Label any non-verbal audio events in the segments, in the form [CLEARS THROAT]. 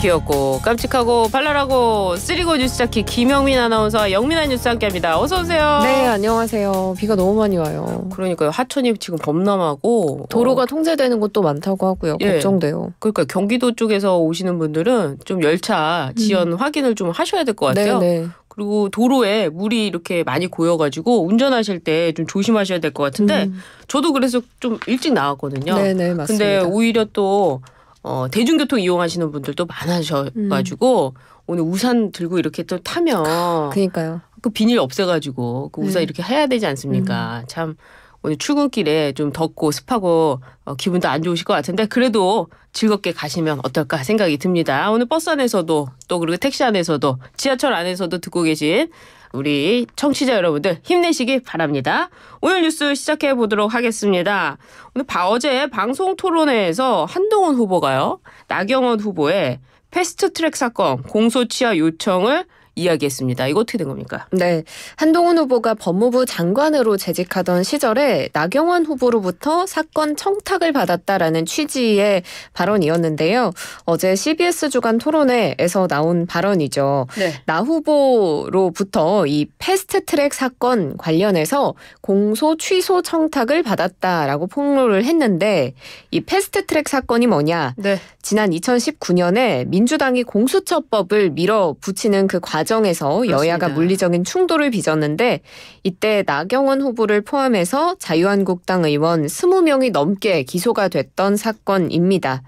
귀엽고 깜찍하고 발랄하고 쓰리고 뉴스 자키 김영민 아나운서와 영민아 뉴스 함께합니다. 어서 오세요. 네 안녕하세요. 비가 너무 많이 와요. 그러니까요. 하천이 지금 범람하고 어, 도로가 어. 통제되는 곳도 많다고 하고요. 예. 걱정돼요. 그러니까 경기도 쪽에서 오시는 분들은 좀 열차 지연 음. 확인을 좀 하셔야 될 것 같아요. 네네. 네. 그리고 도로에 물이 이렇게 많이 고여가지고 운전하실 때 좀 조심하셔야 될 것 같은데 음. 저도 그래서 좀 일찍 나왔거든요. 네네 네, 맞습니다. 근데 오히려 또 어, 대중교통 이용하시는 분들도 많으셔가지고 음. 오늘 우산 들고 이렇게 또 타면 그니까요. 그 비닐 없애가지고 그 우산 네. 이렇게 해야 되지 않습니까? 음. 참 오늘 출근길에 좀 덥고 습하고 어, 기분도 안 좋으실 것 같은데 그래도 즐겁게 가시면 어떨까 생각이 듭니다. 오늘 버스 안에서도 또 그리고 택시 안에서도 지하철 안에서도 듣고 계신 우리 청취자 여러분들 힘내시기 바랍니다. 오늘 뉴스 시작해 보도록 하겠습니다. 오늘 바, 어제 방송 토론회에서 한동훈 후보가요. 나경원 후보의 패스트 트랙 사건 공소취하 요청을 이야기했습니다. 이거 어떻게 된 겁니까? 네. 한동훈 후보가 법무부 장관으로 재직하던 시절에 나경원 후보로부터 사건 청탁을 받았다라는 취지의 발언이었는데요. 어제 CBS 주간 토론회에서 나온 발언이죠. 네. 나 후보로부터 이 패스트 트랙 사건 관련해서 공소 취소 청탁을 받았다라고 폭로를 했는데 이 패스트 트랙 사건이 뭐냐? 네. 지난 2019년에 민주당이 공수처법을 밀어붙이는 그 과정 과정에서 여야가 그렇습니다. 물리적인 충돌을 빚었는데 이때 나경원 후보를 포함해서 자유한국당 의원 20명이 넘게 기소가 됐던 사건입니다.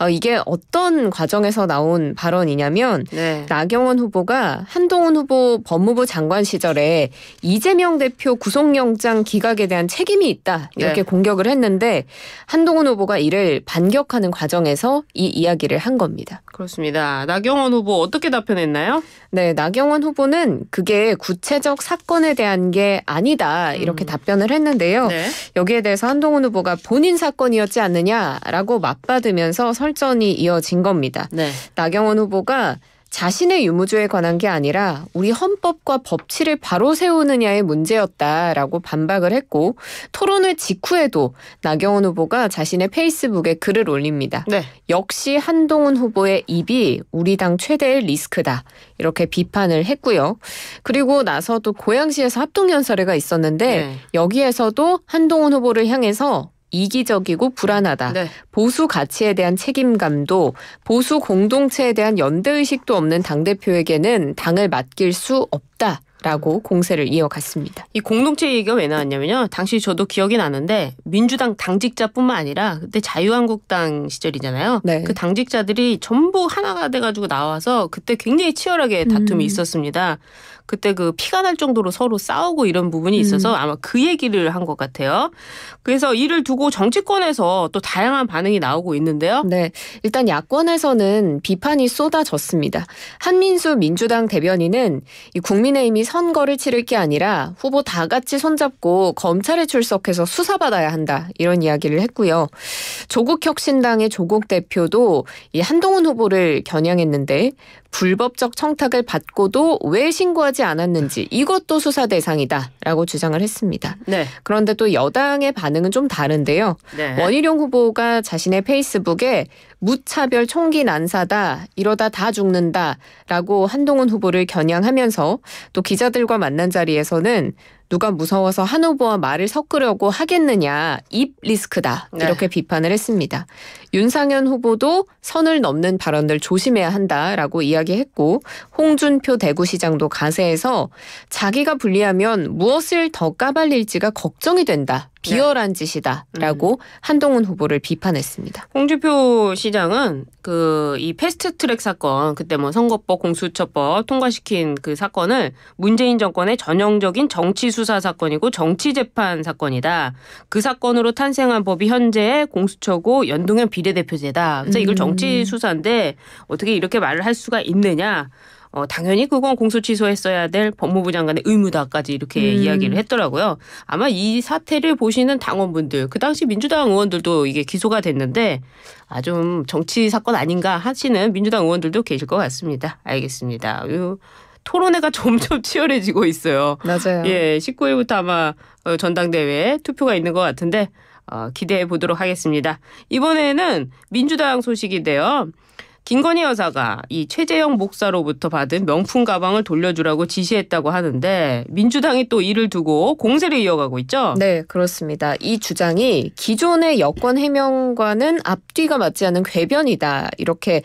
어, 이게 어떤 과정에서 나온 발언이냐면 네. 나경원 후보가 한동훈 후보 법무부 장관 시절에 이재명 대표 구속영장 기각에 대한 책임이 있다 이렇게 네. 공격을 했는데 한동훈 후보가 이를 반격하는 과정에서 이 이야기를 한 겁니다. 그렇습니다. 나경원 후보 어떻게 답변했나요? 네, 네, 나경원 후보는 그게 구체적 사건에 대한 게 아니다 이렇게 음. 답변을 했는데요. 네. 여기에 대해서 한동훈 후보가 본인 사건이었지 않느냐라고 맞받으면서 설전이 이어진 겁니다. 네. 나경원 후보가 자신의 유무죄에 관한 게 아니라 우리 헌법과 법치를 바로 세우느냐의 문제였다라고 반박을 했고 토론회 직후에도 나경원 후보가 자신의 페이스북에 글을 올립니다. 네. 역시 한동훈 후보의 입이 우리 당 최대의 리스크다. 이렇게 비판을 했고요. 그리고 나서 도 고양시에서 합동연설회가 있었는데 네. 여기에서도 한동훈 후보를 향해서 이기적이고 불안하다. 네. 보수 가치에 대한 책임감도 보수 공동체에 대한 연대의식도 없는 당대표에게는 당을 맡길 수 없다. 라고 공세를 이어갔습니다. 이 공동체 얘기가 왜 나왔냐면요. 당시 저도 기억이 나는데 민주당 당직자뿐만 아니라 그때 자유한국당 시절이잖아요. 네. 그 당직자들이 전부 하나가 돼가지고 나와서 그때 굉장히 치열하게 다툼이 음. 있었습니다. 그때 그 피가 날 정도로 서로 싸우고 이런 부분이 있어서 음. 아마 그 얘기를 한 것 같아요. 그래서 이를 두고 정치권에서 또 다양한 반응이 나오고 있는데요. 네. 일단 야권에서는 비판이 쏟아졌습니다. 한민수 민주당 대변인은 이 국민의힘이 선거를 치를 게 아니라 후보 다 같이 손잡고 검찰에 출석해서 수사받아야 한다. 이런 이야기를 했고요. 조국 혁신당의 조국 대표도 이 한동훈 후보를 겨냥했는데 불법적 청탁을 받고도 왜 신고하지 않았는지 이것도 수사 대상이다라고 주장을 했습니다. 네. 그런데 또 여당의 반응은 좀 다른데요. 네. 원희룡 후보가 자신의 페이스북에 무차별 총기 난사다 이러다 다 죽는다라고 한동훈 후보를 겨냥하면서 또 기자들과 만난 자리에서는 누가 무서워서 한 후보와 말을 섞으려고 하겠느냐 입 리스크다 네. 이렇게 비판을 했습니다. 윤상현 후보도 선을 넘는 발언들 조심해야 한다라고 이야기했고 홍준표 대구시장도 가세해서 자기가 불리하면 무엇을 더 까발릴지가 걱정이 된다. 네. 비열한 짓이다라고 음. 한동훈 후보를 비판했습니다. 홍준표 시장은 그 이 패스트트랙 사건 그때 뭐 선거법 공수처법 통과시킨 그 사건을 문재인 정권의 전형적인 정치 수 수사 사건이고 정치 재판 사건이다. 그 사건으로 탄생한 법이 현재의 공수처고 연동형 비례대표제다. 그래서 이걸 정치 음. 수사인데 어떻게 이렇게 말을 할 수가 있느냐? 어, 당연히 그건 공소 취소했어야 될 법무부 장관의 의무다까지 이렇게 음. 이야기를 했더라고요. 아마 이 사태를 보시는 당원분들, 그 당시 민주당 의원들도 이게 기소가 됐는데, 아, 좀 정치 사건 아닌가 하시는 민주당 의원들도 계실 것 같습니다. 알겠습니다. 요 토론회가 [LAUGHS] 점점 치열해지고 있어요. 맞아요. 예, 19일부터 아마 어, 전당대회 투표가 있는 것 같은데 어, 기대해 보도록 하겠습니다. 이번에는 민주당 소식인데요. 김건희 여사가 이 최재형 목사로부터 받은 명품 가방을 돌려주라고 지시했다고 하는데 민주당이 또 이를 두고 공세를 이어가고 있죠. 네, 그렇습니다. 이 주장이 기존의 여권 해명과는 앞뒤가 맞지 않는 궤변이다 이렇게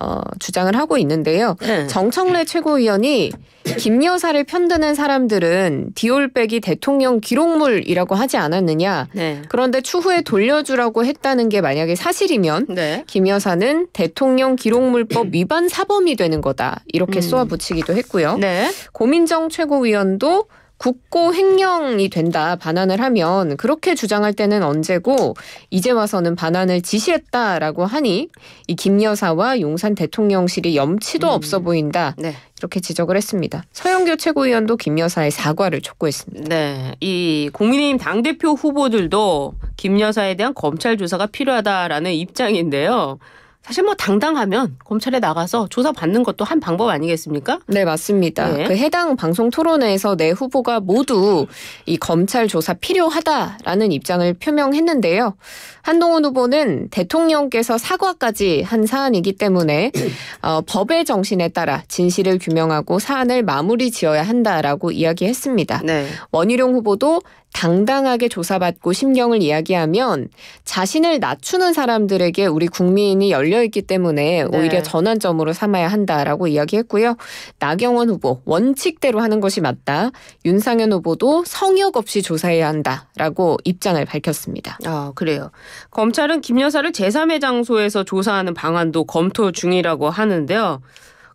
어, 주장을 하고 있는데요. 네. 정청래 최고위원이 김 여사를 편드는 사람들은 디올백이 대통령 기록물이라고 하지 않았느냐. 네. 그런데 추후에 돌려주라고 했다는 게 만약에 사실이면 네. 김 여사는 대통령 기록물법 [CLEARS THROAT] 위반 사범이 되는 거다. 이렇게 음. 쏘아붙이기도 했고요. 네. 고민정 최고위원도 국고 횡령이 된다 반환을 하면 그렇게 주장할 때는 언제고 이제 와서는 반환을 지시했다라고 하니 이 김 여사와 용산 대통령실이 염치도 음. 없어 보인다 네. 이렇게 지적을 했습니다. 서영교 최고위원도 김 여사의 사과를 촉구했습니다. 네, 이 국민의힘 당 대표 후보들도 김 여사에 대한 검찰 조사가 필요하다라는 입장인데요. 사실 뭐 당당하면 검찰에 나가서 조사받는 것도 한 방법 아니겠습니까? 네, 맞습니다. 네. 그 해당 방송 토론회에서 내 후보가 모두 이 검찰 조사 필요하다라는 입장을 표명했는데요. 한동훈 후보는 대통령께서 사과까지 한 사안이기 때문에 어, 법의 정신에 따라 진실을 규명하고 사안을 마무리 지어야 한다라고 이야기했습니다. 네. 원희룡 후보도 당당하게 조사받고 심경을 이야기하면 자신을 낮추는 사람들에게 우리 국민이 열려있기 때문에 네. 오히려 전환점으로 삼아야 한다라고 이야기했고요. 나경원 후보 원칙대로 하는 것이 맞다. 윤상현 후보도 성역 없이 조사해야 한다라고 입장을 밝혔습니다. 아 그래요. 검찰은 김 여사를 제3의 장소에서 조사하는 방안도 검토 중이라고 하는데요.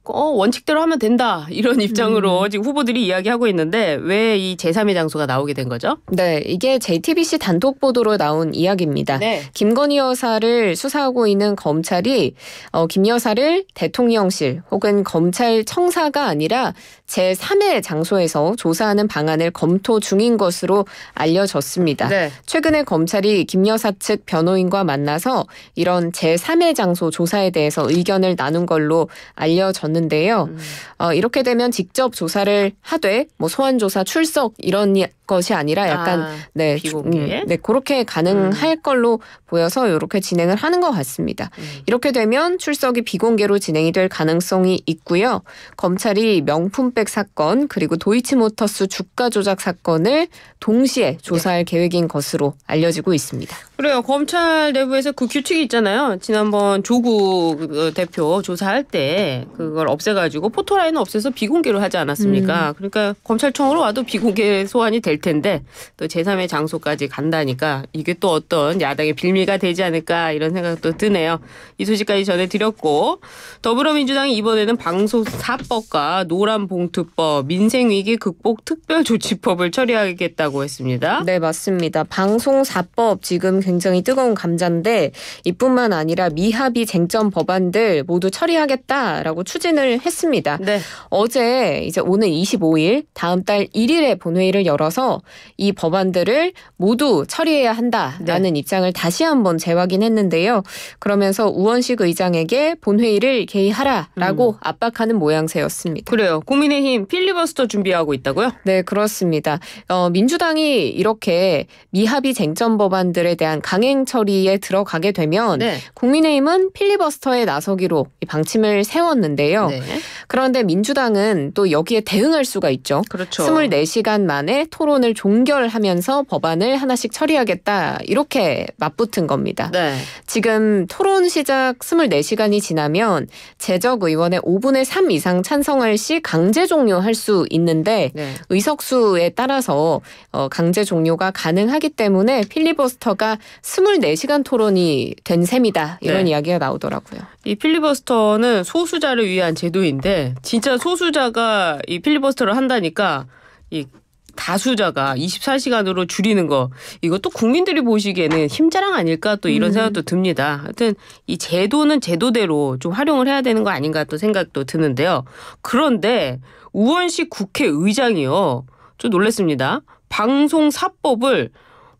어, 원칙대로 하면 된다. 이런 [LAUGHS] 입장으로 음. 지금 후보들이 이야기하고 있는데 왜 이 제3의 장소가 나오게 된 거죠? 네, 이게 JTBC 단독 보도로 나온 이야기입니다. 네. 김건희 여사를 수사하고 있는 검찰이 어, 김 여사를 대통령실 혹은 검찰청사가 아니라 제3의 장소에서 조사하는 방안을 검토 중인 것으로 알려졌습니다. 네. 최근에 검찰이 김 여사 측 변호인과 만나서 이런 제3의 장소 조사에 대해서 의견을 나눈 걸로 알려졌는데 졌는데요. 음. 어, 이렇게 되면 직접 조사를 하되 뭐 소환 조사, 출석 이런 것이 아니라 약간 아, 네, 그 비공개? 음, 네 그렇게 가능할 음. 걸로 보여서 이렇게 진행을 하는 것 같습니다. 음. 이렇게 되면 출석이 비공개로 진행이 될 가능성이 있고요. 검찰이 명품백 사건 그리고 도이치모터스 주가 조작 사건을 동시에 네. 조사할 네. 계획인 것으로 알려지고 있습니다. 그래요. 검찰 내부에서 그 규칙이 있잖아요. 지난번 조국 어, 대표 조사할 때 그걸 없애가지고 포토라인 없애서 비공개로 하지 않았습니까? 음. 그러니까 검찰청으로 와도 비공개 소환이 될 텐데 또 제3의 장소까지 간다니까 이게 또 어떤 야당의 빌미가 되지 않을까 이런 생각도 드네요. 이 소식까지 전해드렸고 더불어민주당이 이번에는 방송사법과 노란봉투법 민생위기 극복 특별조치법을 처리하겠다고 했습니다. 네 맞습니다. 방송사법 지금 굉장히 뜨거운 감자인데 이뿐만 아니라 미합의 쟁점 법안들 모두 처리하겠다라고 추진을 했습니다. 네. 어제 이제 오늘 25일 다음 달 1일에 본회의를 열어서 이 법안들을 모두 처리해야 한다라는 네. 입장을 다시 한번 재확인했는데요. 그러면서 우원식 의장에게 본회의를 개의하라라고 음. 압박하는 모양새였습니다. 그래요. 국민의힘 필리버스터 준비하고 있다고요? 네, 그렇습니다. 어, 민주당이 이렇게 미합의 쟁점 법안들에 대한 강행 처리에 들어가게 되면 네. 국민의힘은 필리버스터에 나서기로 방침을 세웠는데요. 네. 그런데 민주당은 또 여기에 대응할 수가 있죠. 그렇죠. 24시간 만에 토론 토론을 종결하면서 법안을 하나씩 처리하겠다 이렇게 맞붙은 겁니다. 네. 지금 토론 시작 24시간이 지나면 재적 의원의 5분의 3 이상 찬성할 시 강제 종료할 수 있는데 네. 의석수에 따라서 어, 강제 종료가 가능하기 때문에 필리버스터가 24시간 토론이 된 셈이다 이런 네. 이야기가 나오더라고요. 이 필리버스터는 소수자를 위한 제도인데 진짜 소수자가 이 필리버스터를 한다니까 이 다수자가 24시간으로 줄이는 거 이것도 국민들이 보시기에는 힘자랑 아닐까 또 이런 음. 생각도 듭니다. 하여튼 이 제도는 제도대로 좀 활용을 해야 되는 거 아닌가 또 생각도 드는데요. 그런데 우원식 국회의장이요. 좀놀랬습니다 방송사법을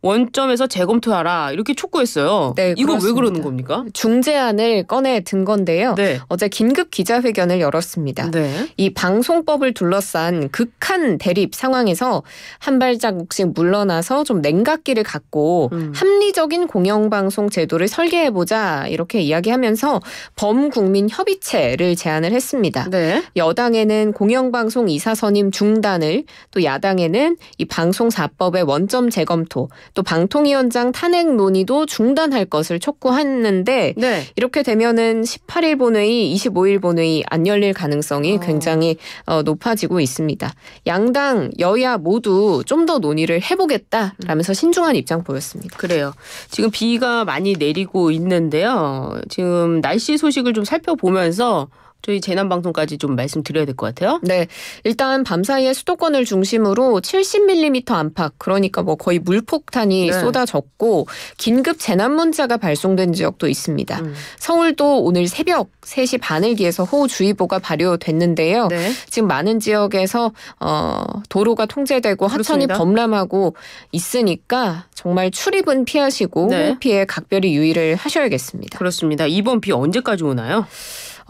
원점에서 재검토하라 이렇게 촉구했어요. 네, 이거 그렇습니다. 왜 그러는 겁니까? 중재안을 꺼내 든 건데요. 네. 어제 긴급 기자회견을 열었습니다. 네. 이 방송법을 둘러싼 극한 대립 상황에서 한 발자국씩 물러나서 좀 냉각기를 갖고 음. 합리적인 공영방송 제도를 설계해보자 이렇게 이야기하면서 범국민 협의체를 제안을 했습니다. 네. 여당에는 공영방송 이사 선임 중단을 또 야당에는 이 방송사법의 원점 재검토 또 방통위원장 탄핵 논의도 중단할 것을 촉구했는데 네. 이렇게 되면은 18일 본회의, 25일 본회의 안 열릴 가능성이 어. 굉장히 어, 높아지고 있습니다. 양당 여야 모두 좀 더 논의를 해보겠다라면서 신중한 입장 보였습니다. 그래요. 지금 비가 많이 내리고 있는데요. 지금 날씨 소식을 좀 살펴보면서 저희 재난 방송까지 좀 말씀드려야 될 것 같아요. 네. 일단 밤 사이에 수도권을 중심으로 70mm 안팎 그러니까 뭐 거의 물폭탄이 네. 쏟아졌고 긴급 재난 문자가 발송된 지역도 있습니다. 음. 서울도 오늘 새벽 3시 반을 기해서 호우주의보가 발효됐는데요. 네. 지금 많은 지역에서 어, 도로가 통제되고 하천이 그렇습니다. 범람하고 있으니까 정말 출입은 피하시고 네. 피해 각별히 유의를 하셔야겠습니다. 그렇습니다. 이번 비 언제까지 오나요?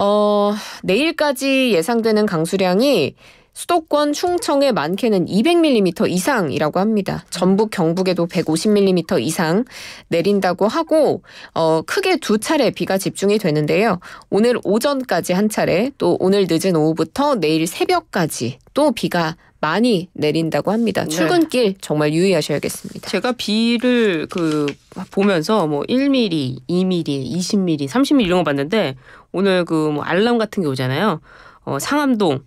어, 내일까지 예상되는 강수량이 수도권 충청에 많게는 200mm 이상이라고 합니다. 전북 경북에도 150mm 이상 내린다고 하고 어, 크게 두 차례 비가 집중이 되는데요. 오늘 오전까지 한 차례, 또 오늘 늦은 오후부터 내일 새벽까지 또 비가 많이 내린다고 합니다. 네. 출근길 정말 유의하셔야겠습니다. 제가 비를 그 보면서 뭐 1mm, 2mm, 20mm, 30mm 이런 거 봤는데 오늘 그 뭐 알람 같은 게 오잖아요. 어, 상암동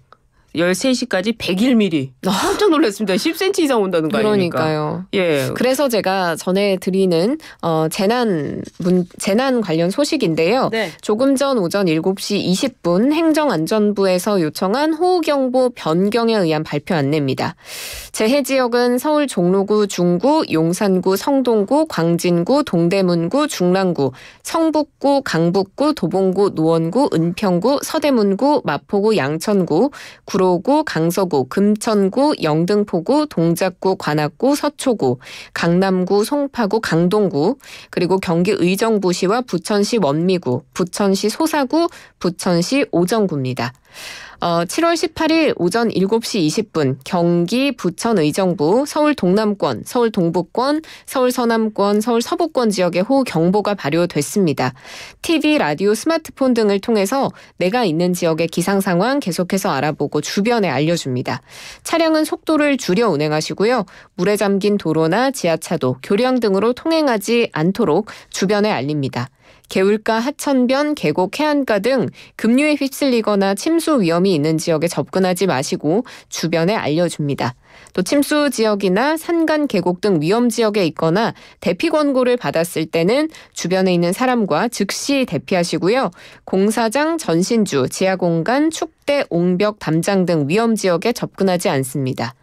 13시까지 101mm. 깜짝 놀랐습니다. 10cm 이상 온다는 거 아닙니까? 그러니까요. 예. 그래서 제가 전해 드리는 어, 재난 문 재난 관련 소식인데요. 네. 조금 전 오전 7시 20분 행정안전부에서 요청한 호우 경보 변경에 의한 발표 안내입니다. 재해 지역은 서울 종로구, 중구, 용산구, 성동구, 광진구, 동대문구, 중랑구, 성북구, 강북구, 도봉구, 노원구, 은평구, 서대문구, 마포구, 양천구, 구로 구로구, 강서구, 금천구, 영등포구, 동작구, 관악구, 서초구, 강남구, 송파구, 강동구, 그리고 경기 의정부시와 부천시 원미구, 부천시 소사구, 부천시 오정구입니다. 어, 7월 18일 오전 7시 20분 경기 부천의정부, 서울 동남권, 서울 동북권, 서울 서남권, 서울 서북권 지역에 호우경보가 발효됐습니다. TV, 라디오, 스마트폰 등을 통해서 내가 있는 지역의 기상 상황 계속해서 알아보고 주변에 알려줍니다. 차량은 속도를 줄여 운행하시고요. 물에 잠긴 도로나 지하차도, 교량 등으로 통행하지 않도록 주변에 알립니다. 개울가, 하천변, 계곡, 해안가 등 급류에 휩쓸리거나 침수 위험이 있는 지역에 접근하지 마시고 주변에 알려줍니다. 또 침수 지역이나 산간 계곡 등 위험 지역에 있거나 대피 권고를 받았을 때는 주변에 있는 사람과 즉시 대피하시고요. 공사장, 전신주, 지하공간, 축대, 옹벽, 담장 등 위험 지역에 접근하지 않습니다.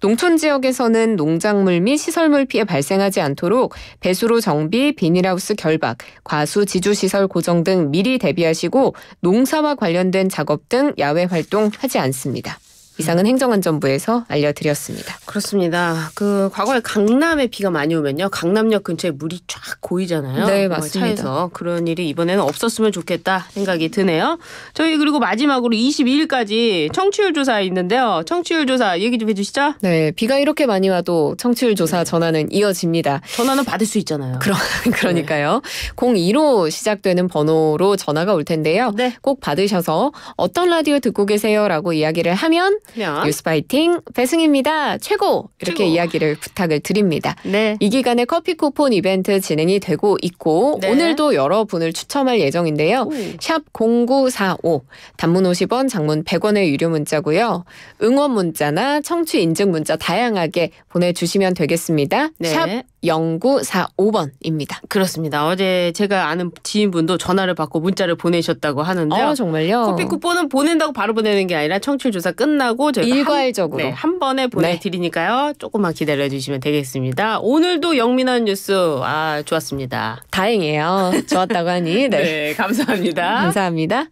농촌 지역에서는 농작물 및 시설물 피해 발생하지 않도록 배수로 정비, 비닐하우스 결박, 과수 지주 시설 고정 등 미리 대비하시고 농사와 관련된 작업 등 야외 활동 하지 않습니다. 이상은 행정안전부에서 알려드렸습니다. 그렇습니다. 그 과거에 강남에 비가 많이 오면요. 강남역 근처에 물이 쫙 고이잖아요. 네, 맞습니다. 차에서 그런 일이 이번에는 없었으면 좋겠다 생각이 드네요. 저희 그리고 마지막으로 22일까지 청취율 조사 있는데요. 청취율 조사 얘기 좀 해주시죠. 네, 비가 이렇게 많이 와도 청취율 조사 네. 전화는 이어집니다. 전화는 받을 수 있잖아요. 그러, [LAUGHS] 그러니까요. 네. 02로 시작되는 번호로 전화가 올 텐데요. 네. 꼭 받으셔서 어떤 라디오 듣고 계세요라고 이야기를 하면 그냥. 뉴스 파이팅 배승입니다. 최고 이렇게 최고. 이야기를 부탁을 드립니다. 네. 이 기간에 커피 쿠폰 이벤트 진행이 되고 있고 네. 오늘도 여러분을 추첨할 예정인데요. 오. 샵0945 단문 50원 장문 100원의 유료 문자고요. 응원 문자나 청취 인증 문자 다양하게 보내주시면 되겠습니다. 네. 샵 0945번입니다. 그렇습니다. 어제 제가 아는 지인분도 전화를 받고 문자를 보내셨다고 하는데요. 어, 정말요? 커피 쿠폰은 보낸다고 바로 보내는 게 아니라 청취율 조사 끝나고 저희가 일괄적으로 한, 네, 한 번에 네. 보내드리니까요. 네. 조금만 기다려 주시면 되겠습니다. 오늘도 영민한 뉴스 아 좋았습니다. 다행이에요. 좋았다고 하니 네, [LAUGHS] 네 감사합니다. 감사합니다.